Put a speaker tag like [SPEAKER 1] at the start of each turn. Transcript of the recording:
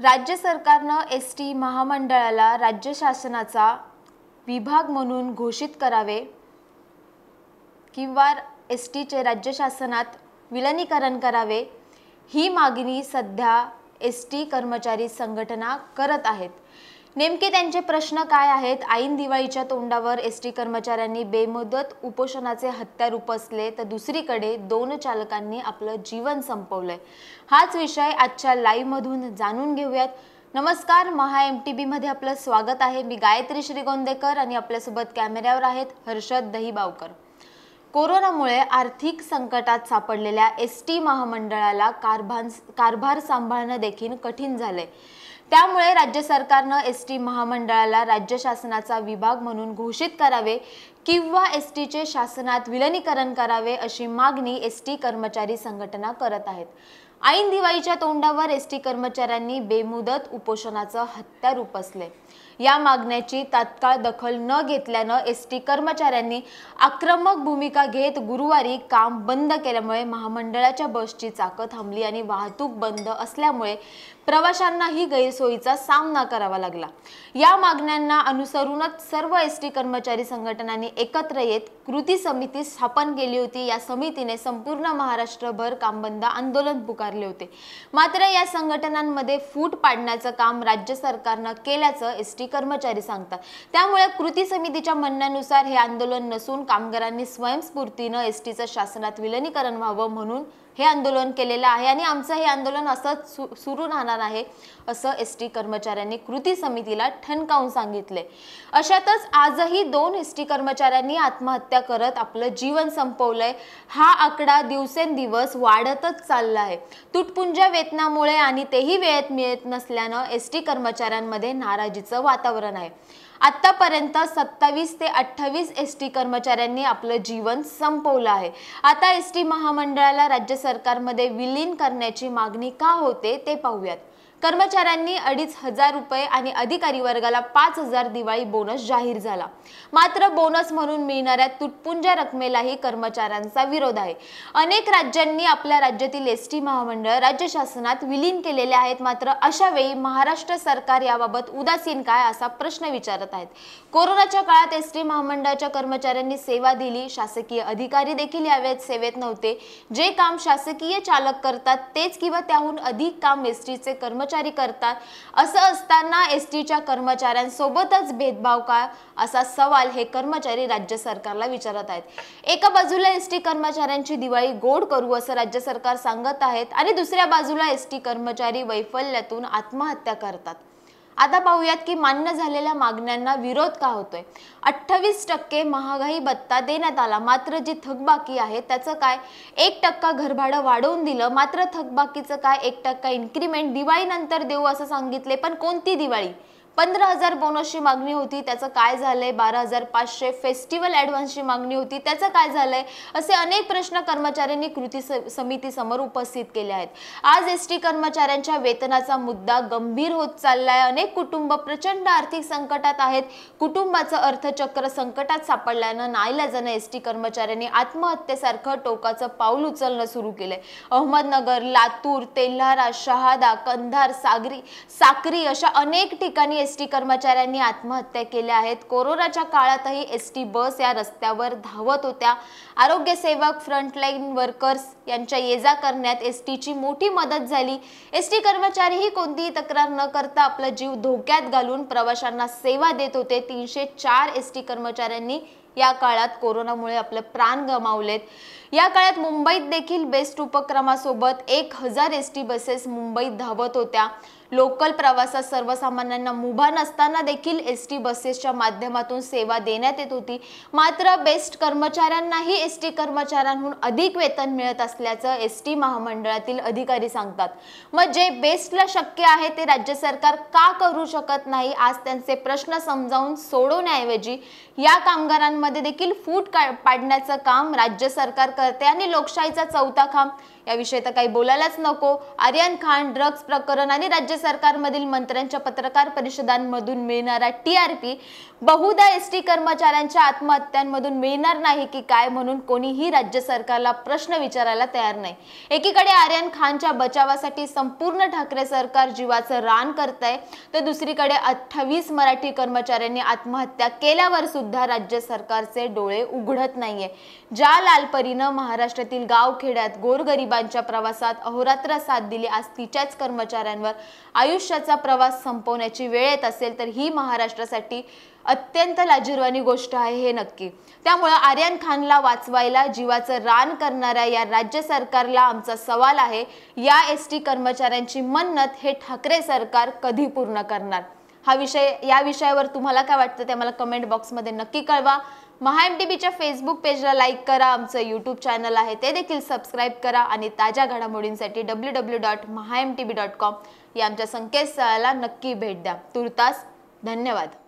[SPEAKER 1] राज्य सरकारनं S T महामंडळाला राज्य शासनाचा विभाग म्हणून घोषित करावे किंवा एस टीचे राज्य शासनात विलनीकरण करावे ही मागणी सध्या एस टी कर्मचारी संघटना करत आहेत नेमके त्यांचे प्रश्न काय आहेत ऐन दिवाळीच्या तोंडावर एस टी कर्मचाऱ्यांनी बेमुदत उपोषणाचे हत्यार उपसले तर दुसरीकडे दोन चालकांनी आपलं जीवन संपवलंय हाच विषय आजच्या मधून जाणून घेऊयात नमस्कार महा एम टी बीमध्ये आपलं स्वागत आहे मी गायत्री श्रीगोंदेकर आणि आपल्यासोबत कॅमेऱ्यावर आहेत हर्षद दहीबावकर कोरोनामुळे आर्थिक संकटात सापडलेल्या एस टी महामंडळाला कारभान कारभार सांभाळणं देखील कठीण झालंय त्यामुळे राज्य सरकारनं एस टी महामंडळाला राज्य शासनाचा विभाग म्हणून घोषित करावे किंवा एस चे शासनात विलनीकरण करावे अशी मागणी एस टी कर्मचारी संघटना करत आहेत ऐन दिवाळीच्या तोंडावर एस टी कर्मचाऱ्यांनी बेमुदत उपोषणाचं हत्या उपसले या मागण्याची तात्काळ दखल न घेतल्यानं एस टी कर्मचाऱ्यांनी आक्रमक भूमिका घेत गुरुवारी काम बंद केल्यामुळे महामंडळाच्या बसची चाकं थांबली आणि वाहतूक बंद असल्यामुळे प्रवाशांनाही गैरसोयीचा सामना करावा लागला या मागण्यांना अनुसरूनच सर्व एस टी कर्मचारी संघटनांनी एकत्र येत कृती समिती स्थापन केली होती या समितीने संपूर्ण महाराष्ट्रभर कामबंद आंदोलन पुकारले होते मात्र या संघटनांमध्ये फूट पाडण्याचं काम राज्य सरकारनं केल्याचं एस टी कर्मचारी सांगतात त्यामुळे कृती समितीच्या म्हणण्यानुसार हे आंदोलन नसून कामगारांनी स्वयंस्फूर्तीनं एस टीचं शासनात विलनीकरण व्हावं म्हणून हे आंदोलन केलेलं आहे आणि आमचं हे आंदोलन असंच सुरू राहणार आहे असं एस टी कर्मचाऱ्यांनी कृती समितीला ठणकावून सांगितले अशातच आजही दोन एस टी कर्मचाऱ्यांनी आत्महत्या करत आपलं जीवन संपवलंय हा आकडा दिवसेंदिवस वाढतच चालला आहे तुटपुंज्या वेतनामुळे आणि तेही वेळेत मिळत नसल्यानं एस टी कर्मचाऱ्यांमध्ये नाराजीचं वातावरण वातावरण आहे आतापर्यंत सत्तावीस ते अठ्ठावीस एस टी कर्मचाऱ्यांनी आपलं जीवन संपवलं आहे आता एस टी महामंडळाला राज्य सरकारमध्ये विलीन करण्याची मागणी का होते ते पाहूयात कर्मचाऱ्यांनी अडीच हजार रुपये आणि अधिकारी वर्गाला पाच हजार दिवाळी बोनस जाहीर झाला मात्र बोनस म्हणून मिळणाऱ्या तुटपुंज रकमेलाही कर्मचाऱ्यांचा विरोध आहे अनेक राज्यांनी आपल्या राज्यातील एस महामंडळ राज्य शासनात विलीन केलेले आहेत मात्र अशा वेळी महाराष्ट्र सरकार याबाबत उदासीन काय असा प्रश्न विचारत आहेत कोरोनाच्या काळात एस टी महामंडळाच्या कर्मचाऱ्यांनी सेवा दिली शासकीय अधिकारी देखील यावेळेत सेवेत नव्हते जे काम शासकीय चालक करतात तेच किंवा त्याहून अधिक काम एस टीचे कर्मचारी करतात असं असताना एस टीच्या कर्मचाऱ्यांसोबतच भेदभाव का असा सवाल हे कर्मचारी राज्य सरकारला विचारत आहेत एका बाजूला एस टी कर्मचाऱ्यांची दिवाळी गोड करू असं राज्य सरकार सांगत आहेत आणि दुसऱ्या बाजूला एस टी कर्मचारी वैफल्यातून आत्महत्या करतात आता पाहूयात की मान्य झालेल्या मागण्यांना विरोध का होतोय अठ्ठावीस टक्के महागाई भत्ता देण्यात आला मात्र जी थकबाकी आहे त्याचं काय एक टक्का घरभाडं वाढवून दिलं मात्र थकबाकीचं काय एक टक्का इन्क्रीमेंट दिवाळीनंतर देऊ असं सांगितले पण कोणती दिवाळी पंधरा हजार बोनसची मागणी होती त्याचं काय झालंय बारा हजार पाचशे फेस्टिवल ॲडव्हान्सची मागणी होती त्याचं काय झालंय असे अनेक प्रश्न कर्मचाऱ्यांनी कृती समितीसमोर उपस्थित केले आहेत आज एस टी कर्मचाऱ्यांच्या वेतनाचा मुद्दा गंभीर होत चाललाय अनेक कुटुंब प्रचंड आर्थिक संकटात आहेत कुटुंबाचं अर्थचक्र संकटात सापडल्यानं नाईलाजानं एस टी कर्मचाऱ्यांनी आत्महत्येसारखं टोकाचं पाऊल उचलणं सुरू केलंय अहमदनगर लातूर तेल्हारा शहादा कंधार सागरी साक्री अशा अनेक ठिकाणी एस टी कर्मचाऱ्यांनी आत्महत्या केल्या आहेत कोरोनाच्या काळातही एसटी बस या रस्त्यावर धावत होत्या आरोग्य सेवक फ्रंटलाईन वर्कर्स यांच्या येजा करण्यात एस टीची मोठी मदत झाली एसटी टी कर्मचारीही कोणतीही तक्रार न करता आपला जीव धोक्यात घालून प्रवाशांना सेवा देत होते तीनशे चार एस कर्मचाऱ्यांनी या काळात कोरोनामुळे आपले प्राण गमावलेत या काळात मुंबईत देखील बेस्ट उपक्रमासोबत एक हजार एस टी बसेस मुंबईत धावत होत्या लोकल प्रवासात सर्वसामान्यांना मुभा नसताना देखील एस टी बसेसच्या माध्यमातून सेवा देण्यात येत होती मात्र बेस्ट कर्मचाऱ्यांनाही एस टी कर्मचाऱ्यांहून अधिक वेतन मिळत असल्याचं एस टी महामंडळातील अधिकारी सांगतात मग जे बेस्टला शक्य आहे ते राज्य सरकार का करू शकत नाही आज त्यांचे प्रश्न समजावून सोडवण्याऐवजी या कामगारांमध्ये देखील फूट पाडण्याचं काम राज्य सरकार करते आणि लोकशाहीचा चौथा खांब याविषयी तर काही बोलायलाच नको आर्यन खान ड्रग्ज प्रकरण आणि राज्य सरकारमधील मंत्र्यांच्या पत्रकार परिषदांमधून मिळणारा टी आर पी बहुधा एस टी कर्मचाऱ्यांच्या आत्महत्यांमधून मिळणार नाही की काय म्हणून कोणीही राज्य सरकारला प्रश्न विचारायला तयार नाही एकीकडे आर्यन खानच्या बचावासाठी संपूर्ण ठाकरे सरकार जीवाचं रान करत आहे तर दुसरीकडे अठ्ठावीस मराठी कर्मचाऱ्यांनी आत्महत्या केल्यावर सुद्धा राज्य सरकारचे डोळे उघडत नाहीये ज्या लालपरीनं महाराष्ट्रातील गावखेड्यात गोरगरिबांच्या प्रवासात अहोरात्र साथ दिली आज तिच्याच कर्मचाऱ्यांवर आयुष्याचा प्रवास संपवण्याची वेळ येत असेल तर ही महाराष्ट्रासाठी अत्यंत लाजीरवाणी गोष्ट आहे हे नक्की त्यामुळं आर्यन खानला वाचवायला जीवाचं रान करणाऱ्या या राज्य सरकारला आमचा सवाल आहे या एस टी कर्मचाऱ्यांची मन्नत हे ठाकरे सरकार कधी पूर्ण करणार हा विषय या विषयावर तुम्हाला काय वाटतं ते मला कमेंट बॉक्समध्ये नक्की कळवा बीच्या फेसबुक पेजला लाईक करा आमचं यूट्यूब चॅनल आहे ते देखील सबस्क्राईब करा आणि ताज्या घडामोडींसाठी W W dot Maha M T B dot com या आमच्या संकेतस्थळाला नक्की भेट द्या तुर्तास धन्यवाद